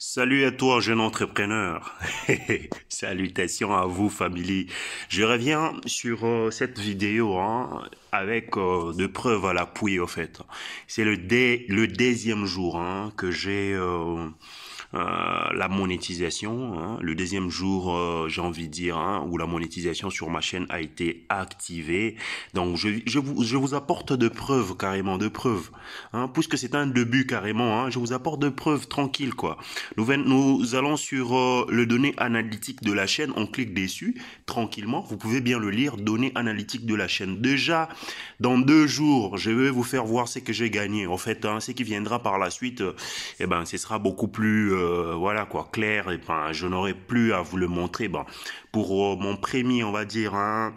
Salut à toi, jeune entrepreneur. Salutations à vous, famille. Je reviens sur euh, cette vidéo hein, avec euh, de preuves à l'appui, au fait. C'est le, dé le deuxième jour hein, que j'ai... Euh, euh, la monétisation. Hein. Le deuxième jour, euh, j'ai envie de dire, hein, où la monétisation sur ma chaîne a été activée. Donc je, je, vous, apporte de preuves carrément, de preuves. Hein. puisque c'est un début carrément, je vous apporte de preuves tranquille quoi. Nous, allons sur euh, le données analytiques de la chaîne, on clique dessus tranquillement. Vous pouvez bien le lire, données analytiques de la chaîne. Déjà, dans deux jours, je vais vous faire voir ce que j'ai gagné. En fait, ce qui viendra par la suite, et eh ben, ce sera beaucoup plus euh, voilà quoi, clair, et ben, je n'aurais plus à vous le montrer. Bon, pour euh, mon premier, on va dire, hein,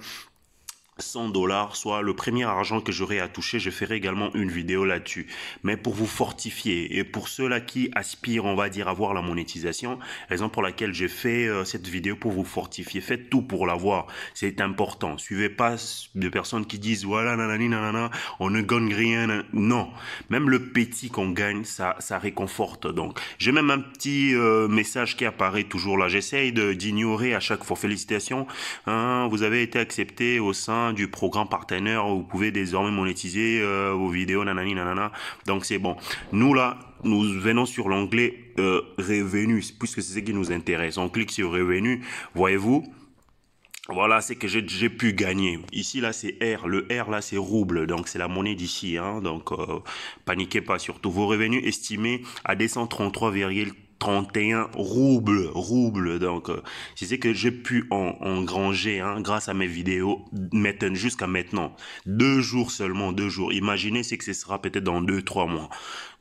100 dollars, soit le premier argent que j'aurai à toucher, je ferai également une vidéo là-dessus. Mais pour vous fortifier et pour ceux-là qui aspirent, on va dire, à voir la monétisation, raison pour laquelle j'ai fait euh, cette vidéo pour vous fortifier, faites tout pour l'avoir. C'est important. Suivez pas de personnes qui disent voilà nanani nanana, on ne gagne rien. Non, même le petit qu'on gagne, ça ça réconforte. Donc j'ai même un petit euh, message qui apparaît toujours là. J'essaye d'ignorer à chaque fois félicitations. Hein, vous avez été accepté au sein du programme partenaire, vous pouvez désormais monétiser euh, vos vidéos, nanani, nanana. Donc c'est bon. Nous là, nous venons sur l'onglet euh, revenus, puisque c'est ce qui nous intéresse. On clique sur revenus, voyez-vous. Voilà, c'est que j'ai pu gagner. Ici, là, c'est R. Le R, là, c'est rouble. Donc, c'est la monnaie d'ici. Hein. Donc, euh, paniquez pas. Surtout, vos revenus estimés à 233,4 31 roubles, roubles. Donc, euh, si c'est que j'ai pu engranger grâce à mes vidéos jusqu'à maintenant. Deux jours seulement, deux jours. Imaginez c'est que ce sera peut-être dans deux, trois mois.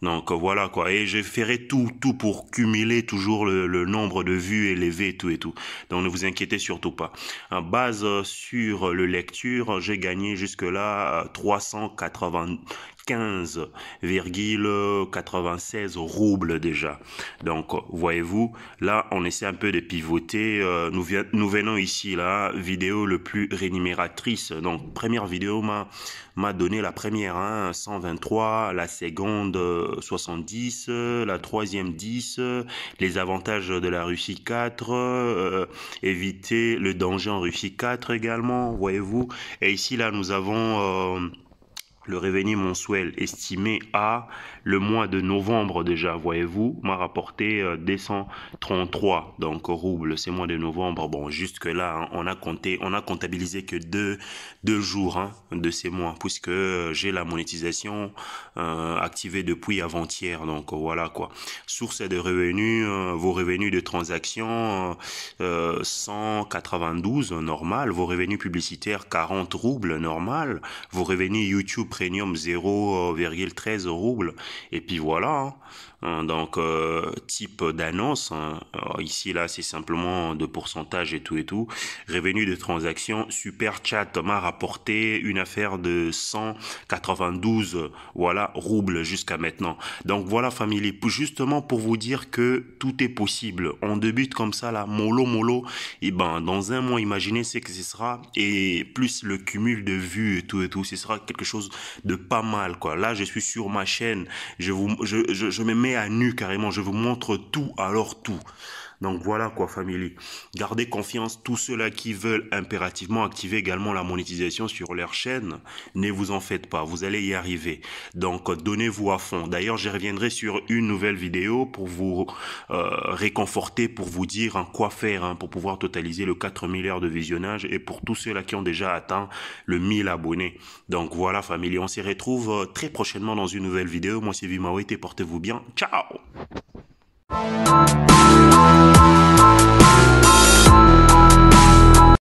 Donc, euh, voilà quoi. Et je ferai tout, tout pour cumuler toujours le, nombre de vues élevées tout et tout. Donc, ne vous inquiétez surtout pas. En base euh, sur le lecture, j'ai gagné jusque-là 380, 15,96 roubles déjà. Donc, voyez-vous, là, on essaie un peu de pivoter. Euh, nous, venons ici, la vidéo le plus rémunératrice. Donc, première vidéo m'a donné la première, 123, hein, la seconde, 70, euh, euh, la troisième, 10, les avantages de la Russie 4, éviter le danger en Russie 4 également, voyez-vous. Et ici, là, nous avons le revenu mensuel estimé à le mois de novembre déjà, voyez-vous, m'a rapporté 233 euh, donc roubles ces mois de novembre. Bon, jusque là, hein, on a compté, on a comptabilisé que deux, jours hein, de ces mois puisque euh, j'ai la monétisation euh, activée depuis avant-hier. Donc voilà quoi. Source de revenus, vos revenus de transaction 192 normal, vos revenus publicitaires 40 roubles normal, vos revenus YouTube 0,13 euh, roubles. Et puis voilà. Hein. Euh, donc, euh, type d'annonce. Hein. Ici, là, c'est simplement de pourcentage et tout et tout. Revenu de transaction, Super Chat m'a rapporté une affaire de 192 voilà, roubles jusqu'à maintenant. Donc voilà, famille, justement pour vous dire que tout est possible. On débute comme ça, là, mollo, mollo. Et ben, dans un mois, imaginez ce que ce sera. Et plus le cumul de vues et tout et tout, ce sera quelque chose de pas mal, quoi. Là, je suis sur ma chaîne, je, vous, je, je, je me mets à nu carrément, je vous montre tout, alors tout. Donc voilà quoi, famille. Gardez confiance, tous ceux-là qui veulent impérativement activer également la monétisation sur leur chaîne, ne vous en faites pas, vous allez y arriver. Donc donnez-vous à fond. D'ailleurs, je reviendrai sur une nouvelle vidéo pour vous euh, réconforter, pour vous dire en quoi faire hein, pour pouvoir totaliser le 4000 heures de visionnage et pour tous ceux-là qui ont déjà atteint le 1000 abonnés. Donc voilà, famille. on se retrouve euh, très prochainement dans une nouvelle vidéo. Moi, c'est et portez-vous bien. Ciao